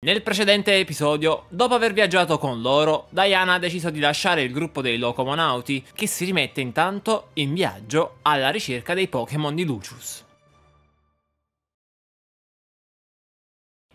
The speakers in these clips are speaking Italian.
Nel precedente episodio, dopo aver viaggiato con loro, Diana ha deciso di lasciare il gruppo dei Locomonauti, che si rimette intanto in viaggio alla ricerca dei Pokémon di Lucius.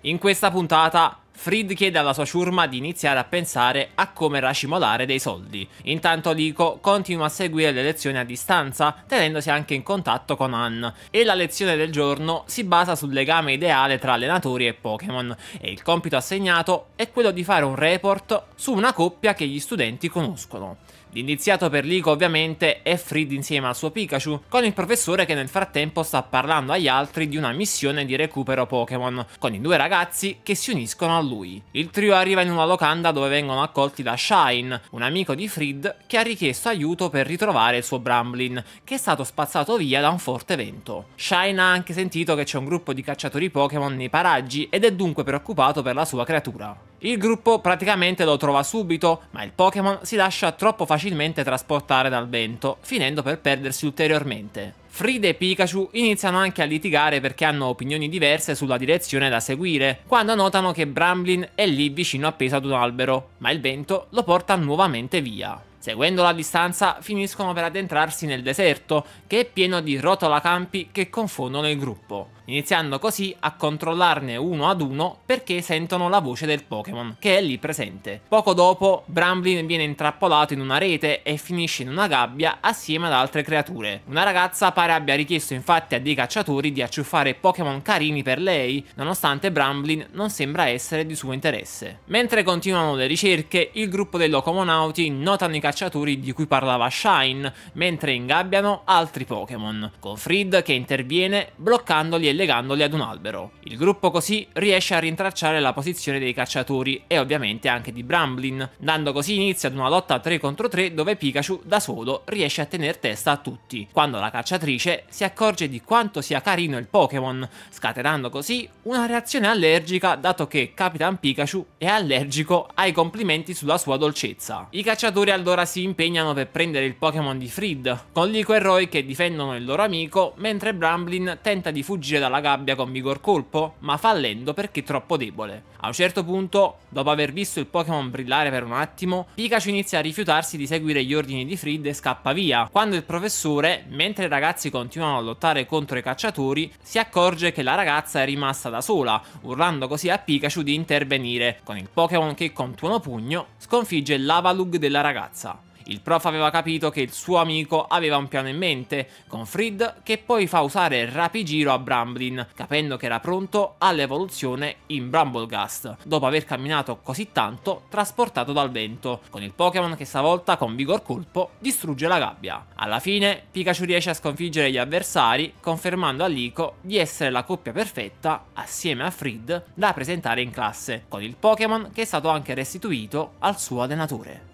In questa puntata Fried chiede alla sua ciurma di iniziare a pensare a come racimolare dei soldi. Intanto Lico continua a seguire le lezioni a distanza, tenendosi anche in contatto con Han, e la lezione del giorno si basa sul legame ideale tra allenatori e Pokémon, e il compito assegnato è quello di fare un report su una coppia che gli studenti conoscono. L'indiziato per Lico ovviamente è Fried insieme al suo Pikachu, con il professore che nel frattempo sta parlando agli altri di una missione di recupero Pokémon, con i due ragazzi che si uniscono alla lui. Il trio arriva in una locanda dove vengono accolti da Shine, un amico di Frid che ha richiesto aiuto per ritrovare il suo Bramblin, che è stato spazzato via da un forte vento. Shine ha anche sentito che c'è un gruppo di cacciatori Pokémon nei paraggi ed è dunque preoccupato per la sua creatura. Il gruppo praticamente lo trova subito, ma il Pokémon si lascia troppo facilmente trasportare dal vento, finendo per perdersi ulteriormente. Frida e Pikachu iniziano anche a litigare perché hanno opinioni diverse sulla direzione da seguire, quando notano che Bramblin è lì vicino appeso ad un albero, ma il vento lo porta nuovamente via. Seguendo la distanza finiscono per addentrarsi nel deserto, che è pieno di rotolacampi che confondono il gruppo iniziando così a controllarne uno ad uno perché sentono la voce del Pokémon che è lì presente. Poco dopo Bramblin viene intrappolato in una rete e finisce in una gabbia assieme ad altre creature. Una ragazza pare abbia richiesto infatti a dei cacciatori di acciuffare Pokémon carini per lei, nonostante Bramblin non sembra essere di suo interesse. Mentre continuano le ricerche, il gruppo dei Locomonauti notano i cacciatori di cui parlava Shine, mentre ingabbiano altri Pokémon, con Frid che interviene bloccandoli e legandoli ad un albero. Il gruppo così riesce a rintracciare la posizione dei cacciatori e ovviamente anche di Bramblin, dando così inizio ad una lotta 3 contro 3 dove Pikachu da solo riesce a tenere testa a tutti, quando la cacciatrice si accorge di quanto sia carino il Pokémon, scatenando così una reazione allergica dato che Capitan Pikachu è allergico ai complimenti sulla sua dolcezza. I cacciatori allora si impegnano per prendere il Pokémon di Frid, con Lico e Roy che difendono il loro amico, mentre Bramblin tenta di fuggire dalla gabbia con vigor colpo, ma fallendo perché troppo debole. A un certo punto, dopo aver visto il Pokémon brillare per un attimo, Pikachu inizia a rifiutarsi di seguire gli ordini di Frid e scappa via, quando il professore, mentre i ragazzi continuano a lottare contro i cacciatori, si accorge che la ragazza è rimasta da sola, urlando così a Pikachu di intervenire, con il Pokémon che con tuono pugno sconfigge l'Avalug della ragazza. Il prof aveva capito che il suo amico aveva un piano in mente, con Frid che poi fa usare Rapigiro a Bramblin, capendo che era pronto all'evoluzione in Bramblegast, dopo aver camminato così tanto trasportato dal vento, con il Pokémon che stavolta con vigor colpo distrugge la gabbia. Alla fine Pikachu riesce a sconfiggere gli avversari, confermando a Lico di essere la coppia perfetta, assieme a Frid, da presentare in classe, con il Pokémon che è stato anche restituito al suo allenatore.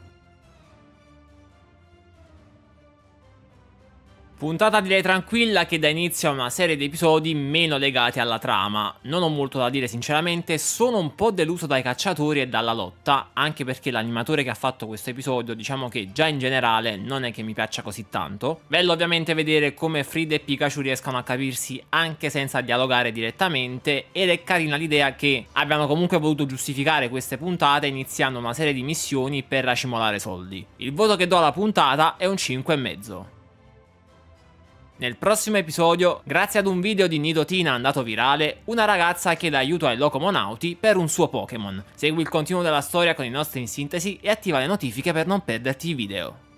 Puntata direi tranquilla che dà inizio a una serie di episodi meno legati alla trama. Non ho molto da dire sinceramente, sono un po' deluso dai cacciatori e dalla lotta, anche perché l'animatore che ha fatto questo episodio diciamo che già in generale non è che mi piaccia così tanto. Bello ovviamente vedere come Frida e Pikachu riescano a capirsi anche senza dialogare direttamente ed è carina l'idea che abbiano comunque voluto giustificare queste puntate iniziando una serie di missioni per racimolare soldi. Il voto che do alla puntata è un 5,5. Nel prossimo episodio, grazie ad un video di Nidotina andato virale, una ragazza chiede aiuto ai Locomonauti per un suo Pokémon. Segui il continuo della storia con i nostri in sintesi e attiva le notifiche per non perderti i video.